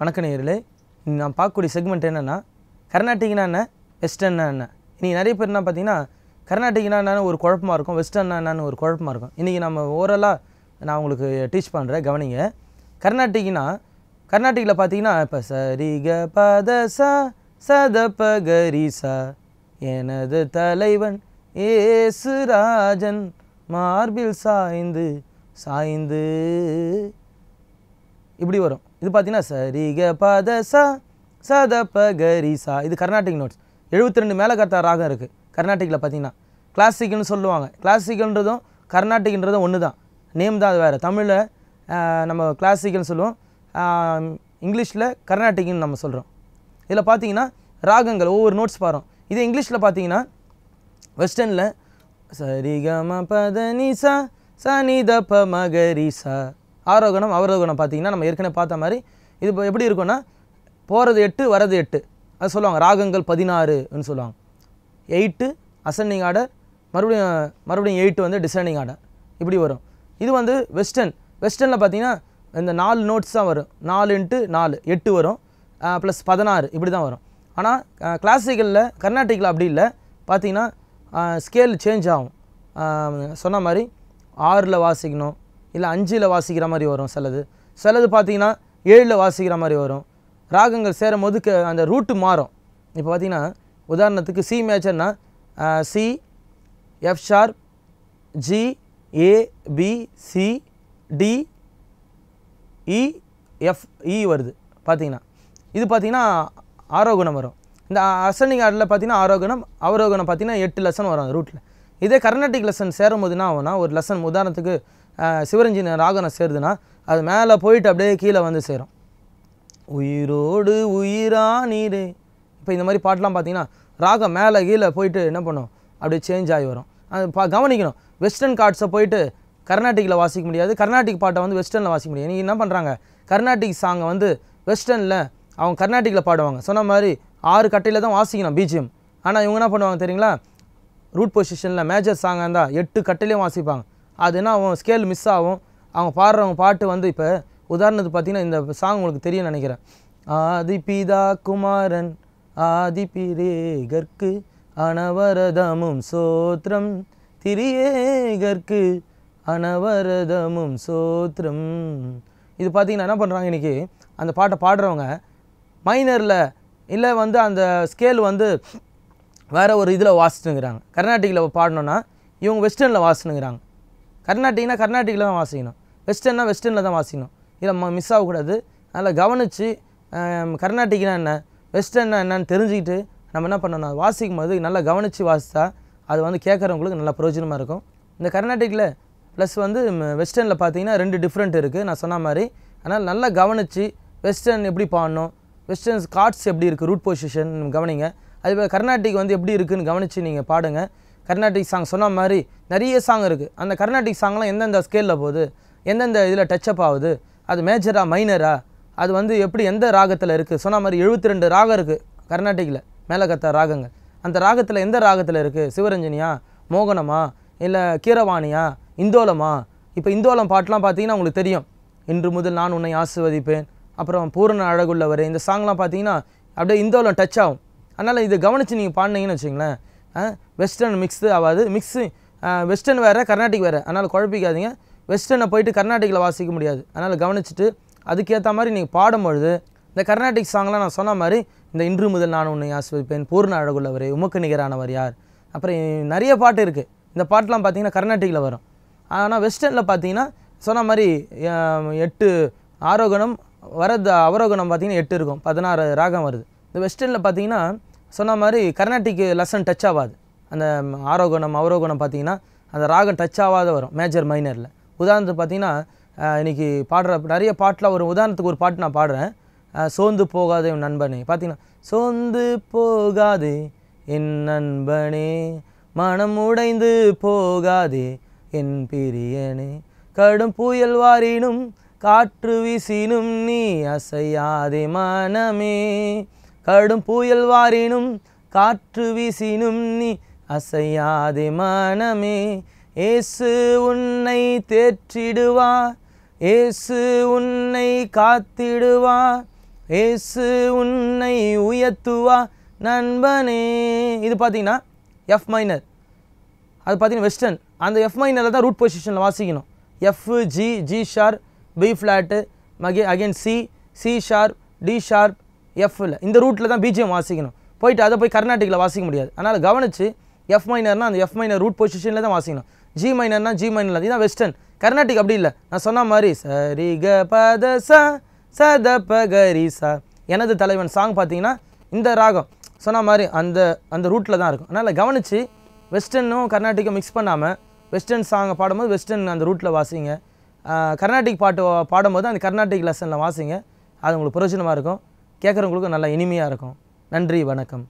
வணக்க நேயர்களே நான் பார்க்கக்கூடிய செக்மெண்ட் என்னென்னா கர்நாட்டிக்னா என்ன வெஸ்டர்னா என்ன இன்றைக்கி நிறைய பேர் என்ன பார்த்தீங்கன்னா கர்நாட்டிக்னா என்னென்னு ஒரு குழப்பமாக இருக்கும் வெஸ்டர்னா என்னென்னு ஒரு குழப்பமாக இருக்கும் இன்றைக்கி நம்ம ஓரலாக நான் உங்களுக்கு டீச் பண்ணுறேன் கவனிங்க கர்நாட்டிக்னா கர்நாட்டிக்கில் பார்த்தீங்கன்னா இப்போ சரி க பத ச சத கரி சா எனது தலைவன் ஏசுராஜன் மார்பில் சாய்ந்து சாய்ந்து இப்படி வரும் இது பார்த்தீங்கன்னா சரிக க பத ச சத ப கரி சா இது கர்நாடிக் நோட்ஸ் எழுபத்தி ரெண்டு மேலே கர்த்தா ராகம் இருக்குது கர்நாடிக்கில் பார்த்தீங்கன்னா கிளாசிக்கல்னு சொல்லுவாங்க கிளாசிக்கல்ன்றதும் கர்நாடிக்ன்றதும் ஒன்று தான் நேம் தான் அது வேறு தமிழில் நம்ம கிளாசிக்கல்னு சொல்லுவோம் இங்கிலீஷில் கர்நாடிக்னு நம்ம சொல்கிறோம் இதில் பார்த்தீங்கன்னா ராகங்கள் ஒவ்வொரு நோட்ஸ் பாருவோம் இதே இங்கிலீஷில் பார்த்தீங்கன்னா வெஸ்டர்னில் சரிகம பதனிசா சனித ப மகரிசா ஆரோகணம் அவரோகணம் பார்த்திங்கன்னா நம்ம ஏற்கனவே பார்த்த மாதிரி இது இப்போ எப்படி இருக்கும்னா போகிறது எட்டு வரது எட்டு அது சொல்லுவாங்க ராகங்கள் பதினாறுன்னு சொல்லுவாங்க எயிட்டு அசன்டிங் ஆர்டர் மறுபடியும் மறுபடியும் எயிட்டு வந்து டிசைனிங் ஆர்டர் இப்படி வரும் இது வந்து வெஸ்டர்ன் வெஸ்டர்னில் பார்த்திங்கன்னா இந்த நாலு நோட்ஸ் தான் வரும் நாலு இன்ட்டு நாலு எட்டு வரும் ப்ளஸ் பதினாறு இப்படி தான் வரும் ஆனால் கிளாசிக்கலில் கர்நாடிக்கில் அப்படி இல்லை பார்த்திங்கன்னா ஸ்கேல் சேஞ்ச் ஆகும் சொன்ன மாதிரி ஆறில் வாசிக்கணும் இல்லை அஞ்சில் வாசிக்கிற மாதிரி வரும் சிலது சிலது பார்த்திங்கன்னா ஏழில் வாசிக்கிற மாதிரி வரும் ராகங்கள் சேரும் போது அந்த ரூட்டு மாறும் இப்போ பார்த்திங்கன்னா உதாரணத்துக்கு சி மேஜர்னா C F sharp G A B C D E F E வருது பார்த்திங்கன்னா இது பார்த்திங்கன்னா ஆரோகணம் வரும் இந்த அசனிங் ஆர்டில் பார்த்திங்கன்னா ஆரோகணம் அவரோகணம் பார்த்திங்கன்னா எட்டு லெசன் வரும் அந்த ரூட்டில் இதே கர்நாட்டிக் லெசன் சேரும் போது என்ன ஆகும்னா ஒரு லெசன் உதாரணத்துக்கு சிவரஞ்சின ராகனை சேருதுன்னா அது மேலே போயிட்டு அப்படியே கீழே வந்து சேரும் உயிரோடு உயிரா நீரே இப்போ இந்த மாதிரி பாட்டெலாம் பார்த்தீங்கன்னா ராகம் மேலே கீழே போயிட்டு என்ன பண்ணும் அப்படியே சேஞ்ச் ஆகி வரும் அது பா கவனிக்கணும் வெஸ்டர்ன் கார்ட்ஸை போயிட்டு கர்நாடிக்கில் வாசிக்க முடியாது கர்நாடிக் பாட்டை வந்து வெஸ்டர்னில் வாசிக்க முடியாது நீங்கள் என்ன பண்ணுறாங்க கர்நாடிக் சாங்கை வந்து வெஸ்டர்னில் அவங்க கர்நாடிக்கில் பாடுவாங்க சொன்ன மாதிரி ஆறு கட்டையில் தான் வாசிக்கணும் பிஜிஎம் ஆனால் இவங்க என்ன பண்ணுவாங்க தெரியுங்களா ரூட் பொசிஷனில் மேஜர் சாங்காக இருந்தால் எட்டு கட்டையிலையும் வாசிப்பாங்க அது என்ன அவன் ஸ்கேல் மிஸ் ஆகும் அவங்க பாடுறவங்க பாட்டு வந்து இப்போ உதாரணத்துக்கு பார்த்தீங்கன்னா இந்த சாங் உங்களுக்கு தெரியும் நினைக்கிறேன் ஆதி பிதா குமாரன் ஆதி பிரேகற்கு அனவரதமும் சோத்திரம் திரியேகற்கு அனவரதமும் சோத்திரம் இது பார்த்திங்கன்னா என்ன பண்ணுறாங்க இன்றைக்கி அந்த பாட்டை பாடுறவங்க மைனரில் இல்லை வந்து அந்த ஸ்கேல் வந்து வேறு ஒரு இதில் வாசிட்டுங்கிறாங்க கர்நாடிகில் பாடணுன்னா இவங்க வெஸ்டர்னில் வாசிட்டுங்கிறாங்க கர்நாடிக்னா கர்நாடிக்கில் தான் வாசிக்கணும் வெஸ்டர்னா வெஸ்டர்னில் தான் வாசிக்கணும் இதில் மிஸ் ஆகக்கூடாது அதில் கவனித்து கர்நாடிக்னா என்ன வெஸ்டர்னா என்னன்னு தெரிஞ்சுக்கிட்டு நம்ம என்ன பண்ணணும் வாசிக்கும் போது நல்லா கவனித்து வாசித்தா அது வந்து கேட்குறவங்களுக்கு நல்லா பிரயோஜனமாக இருக்கும் இந்த கர்நாட்டிக்கில் ப்ளஸ் வந்து வெஸ்டர்னில் பார்த்தீங்கன்னா ரெண்டு டிஃப்ரெண்ட் இருக்குது நான் சொன்ன மாதிரி அதனால் நல்லா கவனித்து வெஸ்டர்ன் எப்படி பாடணும் வெஸ்டர்ன்ஸ் கார்ட்ஸ் எப்படி இருக்குது ரூட் பொசிஷன் கவனிங்க அதுபோல் கர்நாடிக் வந்து எப்படி இருக்குதுன்னு கவனித்து நீங்கள் பாடுங்கள் கர்நாடிக் சாங் சொன்ன மாதிரி நிறைய சாங் இருக்குது அந்த கர்நாடிக் சாங்லாம் எந்தெந்த ஸ்கேலில் போகுது எந்தெந்த இதில் டச்அப் ஆகுது அது மேஜரா மைனரா அது வந்து எப்படி எந்த ராகத்தில் இருக்குது சொன்ன மாதிரி எழுபத்தி ரெண்டு ராகம் இருக்குது கர்நாடிக்கில் மேலகத்தா ராகங்கள் அந்த ராகத்தில் எந்த ராகத்தில் இருக்குது சிவரஞ்சனியா மோகனமா இல்லை கீரவாணியா இந்தோலமா இப்போ இந்தோலம் பாட்டெலாம் பார்த்தீங்கன்னா உங்களுக்கு தெரியும் இன்று முதல் நான் உன்னை ஆசிர்வதிப்பேன் அப்புறம் பூரண அழகுள்ளவர் இந்த சாங்லாம் பார்த்தீங்கன்னா அப்படியே இந்தோலம் டச் ஆகும் அதனால் இது கவனித்து நீங்கள் பாடினீங்கன்னு வச்சுங்களேன் வெஸ்டர்ன் மிக்ஸு ஆகாது மிக்ஸு வெஸ்டர்ன் வேறு கர்நாடிக் வேறு அதனால் குழப்பிக்காதீங்க வெஸ்டர்னை போயிட்டு கர்நாடிக்கில் வாசிக்க முடியாது அதனால் கவனிச்சுட்டு அதுக்கேற்ற மாதிரி நீங்கள் பாடும்பொழுது இந்த கர்நாடிக் சாங்லாம் நான் சொன்ன மாதிரி இந்த இன்று முதல் நான் உன்னை ஆசிரிப்பேன் பூர்ண அழகுள்ளவர் உமக்கு நிகரானவர் யார் அப்புறம் நிறைய பாட்டு இருக்குது இந்த பாட்டெலாம் பார்த்தீங்கன்னா கர்நாடிக்கில் வரும் ஆனால் வெஸ்டர்னில் பார்த்தீங்கன்னா சொன்ன மாதிரி எட்டு ஆரோகணம் வரது அவரோகணம் பார்த்திங்கன்னா எட்டு இருக்கும் பதினாறு ராகம் வருது இந்த வெஸ்டர்னில் பார்த்தீங்கன்னா சொன்ன மாதிரி கர்நாட்டிக்கு லெசன் டச் ஆகாது அந்த ஆரோகணம் அவரோகணம் பார்த்திங்கன்னா அந்த ராகம் டச் ஆகாத வரும் மேஜர் மைனரில் உதாரணத்துக்கு பார்த்திங்கன்னா இன்றைக்கி பாடுற நிறைய பாட்டில் ஒரு உதாரணத்துக்கு ஒரு பாட்டு நான் பாடுறேன் சோர்ந்து போகாதே என் நண்பனே பார்த்திங்கன்னா சோர்ந்து போகாதே என் நண்பனே மனம் உடைந்து போகாதே என் பிரியனே கடும் புயல் வாரினும் காற்று வீசினும் நீ அசையாதே மனமே கடும் புயல் வாரினும் காற்று வீசினும் நீ அசையாதே மனமே ஏசு உன்னை தேற்றிடுவா ஏசு உன்னை காத்திடுவா ஏசு உன்னை உயர்த்துவா நண்பனே இது பார்த்தீங்கன்னா எஃப் மைனர் அது பார்த்தீங்கன்னா வெஸ்டர்ன் அந்த எஃப் மைனரில் தான் ரூட் பொசிஷனில் வாசிக்கணும் F G G sharp B flat மகே again C C sharp D sharp எஃப்ல இந்த ரூட்டில் தான் பிஜிஎம் வாசிக்கணும் போயிட்டு அதை போய் கர்நாடிக்கில் வாசிக்க முடியாது அதனால் கவனித்து எஃப் மைனர்னால் அந்த எஃப் மைனர் ரூட் பொசிஷனில் தான் வாசிக்கணும் ஜி மைனர்னா ஜி மைனர் இதுதான் வெஸ்டர்ன் கர்நாடிக் அப்படி இல்லை நான் சொன்ன மாதிரி சரி க பத ச சத ப கரி ச எனது தலைவன் சாங் பார்த்தீங்கன்னா இந்த ராகம் சொன்ன மாதிரி அந்த அந்த ரூட்டில் தான் இருக்கும் அதனால் கவனித்து வெஸ்டர்னும் கர்நாடிக்கும் மிக்ஸ் பண்ணாமல் வெஸ்டர்ன் சாங்கை பாடும்போது வெஸ்டர்ன் அந்த ரூட்டில் வாசிங்க கர்நாடிக் பாட்டு பாடும்போது அந்த கர்நாடிக் லெசனில் வாசிங்க அது உங்களுக்கு பிரயோஜனமாக இருக்கும் கேட்குறவங்களுக்கும் நல்லா இனிமையாக இருக்கும் நன்றி வணக்கம்